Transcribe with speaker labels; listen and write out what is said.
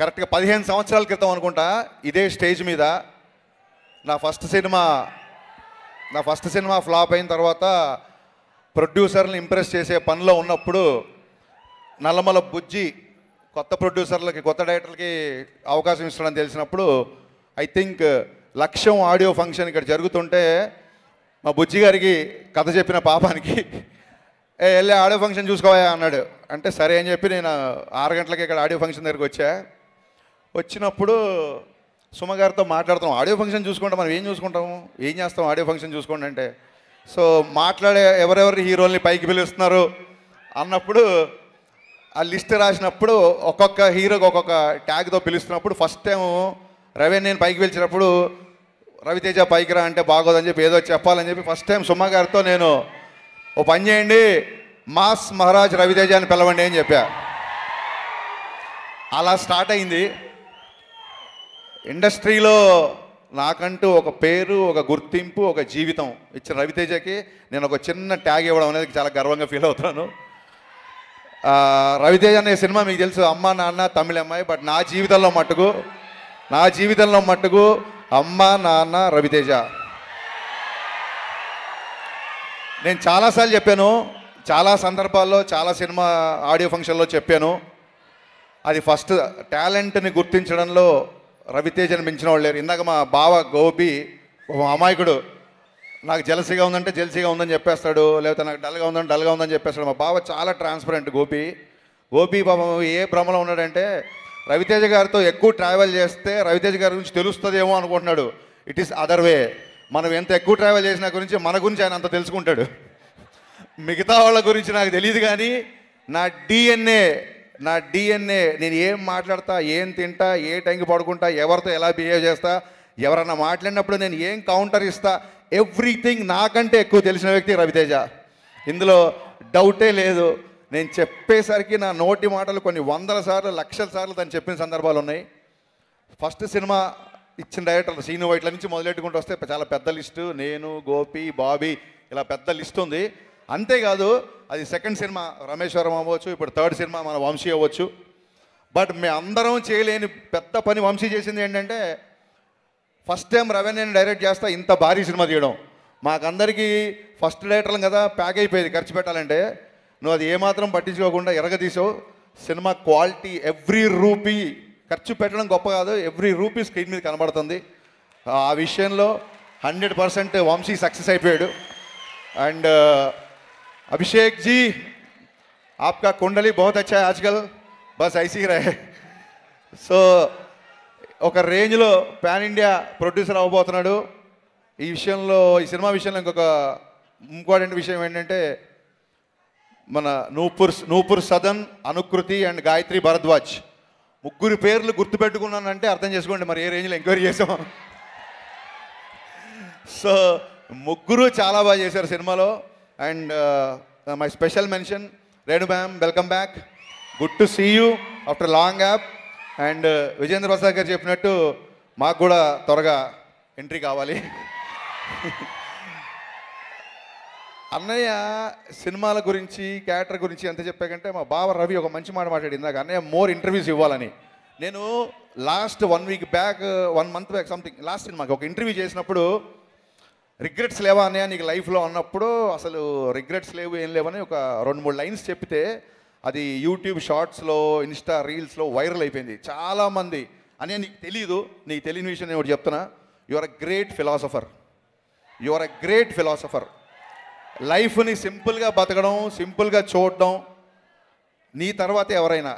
Speaker 1: కరెక్ట్గా పదిహేను సంవత్సరాల క్రితం అనుకుంటా ఇదే స్టేజ్ మీద నా ఫస్ట్ సినిమా నా ఫస్ట్ సినిమా ఫ్లాప్ అయిన తర్వాత ప్రొడ్యూసర్ని ఇంప్రెస్ చేసే పనిలో ఉన్నప్పుడు నల్లమల బుజ్జి కొత్త ప్రొడ్యూసర్లకి కొత్త డైరెక్టర్లకి అవకాశం ఇస్తాడని తెలిసినప్పుడు I think Lakshyam audio function ఇక్కడ జరుగుతుంటే మా బుజ్జి గారికి కథ చెప్పిన పాపానికి ఏ వెళ్ళి ఆడియో ఫంక్షన్ చూసుకోవా అన్నాడు అంటే సరే అని చెప్పి నేను ఆరు గంటలకి ఇక్కడ ఆడియో ఫంక్షన్ దగ్గరికి వచ్చా వచ్చినప్పుడు సుమగారితో మాట్లాడతాం ఆడియో ఫంక్షన్ చూసుకుంటాం మనం ఏం చూసుకుంటాము ఏం చేస్తాం ఆడియో ఫంక్షన్ చూసుకోండి అంటే సో మాట్లాడే ఎవరెవరి హీరోల్ని పైకి పిలుస్తున్నారు అన్నప్పుడు ఆ లిస్ట్ రాసినప్పుడు ఒక్కొక్క హీరోకి ఒక్కొక్క ట్యాగ్తో పిలుస్తున్నప్పుడు ఫస్ట్ టైం రవి నేను పైకి పిలిచినప్పుడు రవితేజ పైకి రా అంటే బాగోదని చెప్పి ఏదో చెప్పాలని చెప్పి ఫస్ట్ టైం సుమ గారితో నేను ఓ పని చేయండి మాస్ మహారాజ్ రవితేజ అని పిలవండి అని చెప్పా అలా స్టార్ట్ అయింది ఇండస్ట్రీలో నాకంటూ ఒక పేరు ఒక గుర్తింపు ఒక జీవితం ఇచ్చిన రవితేజకి నేను ఒక చిన్న ట్యాగ్ ఇవ్వడం అనేది చాలా గర్వంగా ఫీల్ అవుతాను రవితేజ అనే సినిమా మీకు తెలుసు అమ్మ నాన్న తమిళ అమ్మాయి బట్ నా జీవితంలో మట్టుకు నా జీవితంలో మట్టుకు అమ్మ నాన్న రవితేజ నేను చాలాసార్లు చెప్పాను చాలా సందర్భాల్లో చాలా సినిమా ఆడియో ఫంక్షన్లో చెప్పాను అది ఫస్ట్ టాలెంట్ని గుర్తించడంలో రవితేజను మించిన వాళ్ళు లేరు ఇందాక మా బావ గోపి అమాయకుడు నాకు జలసిగా ఉందంటే జలసిగా ఉందని చెప్పేస్తాడు లేకపోతే నాకు డల్గా ఉందని డల్గా ఉందని చెప్పేస్తాడు మా బావ చాలా ట్రాన్స్పరెంట్ గోపి గోపి బాబు ఏ భ్రమలో ఉన్నాడంటే రవితేజ గారితో ఎక్కువ ట్రావెల్ చేస్తే రవితేజ గారి గురించి తెలుస్తుందేమో అనుకుంటున్నాడు ఇట్ ఈస్ అదర్ వే మనం ఎంత ఎక్కువ ట్రావెల్ చేసిన గురించి మన గురించి ఆయన అంత తెలుసుకుంటాడు మిగతా వాళ్ళ గురించి నాకు తెలియదు కానీ నా డిఎన్ఏ నా డిఎన్ఏ నేను ఏం మాట్లాడతా ఏం తింటా ఏ టైంకి పడుకుంటా ఎవరితో ఎలా బిహేవ్ చేస్తా ఎవరన్నా మాట్లాడినప్పుడు నేను ఏం కౌంటర్ ఇస్తా ఎవ్రీథింగ్ నాకంటే ఎక్కువ తెలిసిన వ్యక్తి రవితేజ ఇందులో డౌటే లేదు నేను చెప్పేసరికి నా నోటి మాటలు కొన్ని వందల సార్లు లక్షల సార్లు తను చెప్పిన సందర్భాలు ఉన్నాయి ఫస్ట్ సినిమా ఇచ్చిన డైరెక్టర్ శ్రీను వైట్ల నుంచి మొదలెట్టుకుంటూ వస్తే చాలా పెద్ద లిస్టు నేను గోపి బాబీ ఇలా పెద్ద లిస్ట్ ఉంది అంతేకాదు అది సెకండ్ సినిమా రమేశ్వరం అవ్వచ్చు ఇప్పుడు థర్డ్ సినిమా మన వంశీ అవ్వచ్చు బట్ మేము అందరం చేయలేని పెద్ద పని వంశీ చేసింది ఏంటంటే ఫస్ట్ టైం రెవెన్యూని డైరెక్ట్ చేస్తా ఇంత భారీ సినిమా తీయడం మాకందరికీ ఫస్ట్ డైరెక్టర్లు కదా ప్యాక్ అయిపోయేది ఖర్చు పెట్టాలంటే నువ్వు అది ఏమాత్రం పట్టించుకోకుండా ఎరగదీసావు సినిమా క్వాలిటీ ఎవ్రీ రూపీ ఖర్చు పెట్టడం గొప్ప కాదు ఎవ్రీ రూపీ స్క్రీన్ మీద కనబడుతుంది ఆ విషయంలో హండ్రెడ్ పర్సెంట్ వంశీ సక్సెస్ అయిపోయాడు అండ్ अभिषेक जी आपका कुंडली बहुत अच्छा है आजकल బస్ ఐసీ రాయ్ సో ఒక రేంజ్లో పాన్ ఇండియా ప్రొడ్యూసర్ అవ్వబోతున్నాడు ఈ విషయంలో ఈ సినిమా విషయంలో ఇంకొక ఇంపార్టెంట్ విషయం ఏంటంటే మన నూపూర్ నూపూర్ సదన్ అనుకృతి అండ్ గాయత్రి భరద్వాజ్ ముగ్గురు పేర్లు గుర్తుపెట్టుకున్నానంటే అర్థం చేసుకోండి మరి ఏ రేంజ్లో ఎంక్వైరీ చేసాం సో ముగ్గురు చాలా బాగా చేశారు సినిమాలో and my special mention Renu ma'am welcome back good to see you after long gap and Vijendra Prasad garu చెప్పినట్టు మాకు కూడా త్వరగా ఎంట్రీ కావాలి అన్నయ్య సినిమాల గురించి క్యారెక్టర్ గురించి ఎంత చెప్పాకంటే మా బావ రవి ఒక మంచి మాట మాట్లాడింది నాకు అన్నయ్య మోర్ ఇంటర్వ్యూస్ ఇవ్వాలని నేను last one week back one month back something last సినిమాకి ఒక ఇంటర్వ్యూ చేసినప్పుడు రిగ్రెట్స్ లేవా అనే నీకు లైఫ్లో అన్నప్పుడు అసలు రిగ్రెట్స్ లేవు ఏం లేవని ఒక రెండు మూడు లైన్స్ చెప్తే అది యూట్యూబ్ షార్ట్స్లో ఇన్స్టా రీల్స్లో వైరల్ అయిపోయింది చాలామంది అనే నీకు తెలీదు నీకు తెలియని విషయం నేను చెప్తున్నా you are a great philosopher you are a great philosopher లైఫ్ని సింపుల్గా బతకడం సింపుల్గా చూడడం నీ తర్వాత ఎవరైనా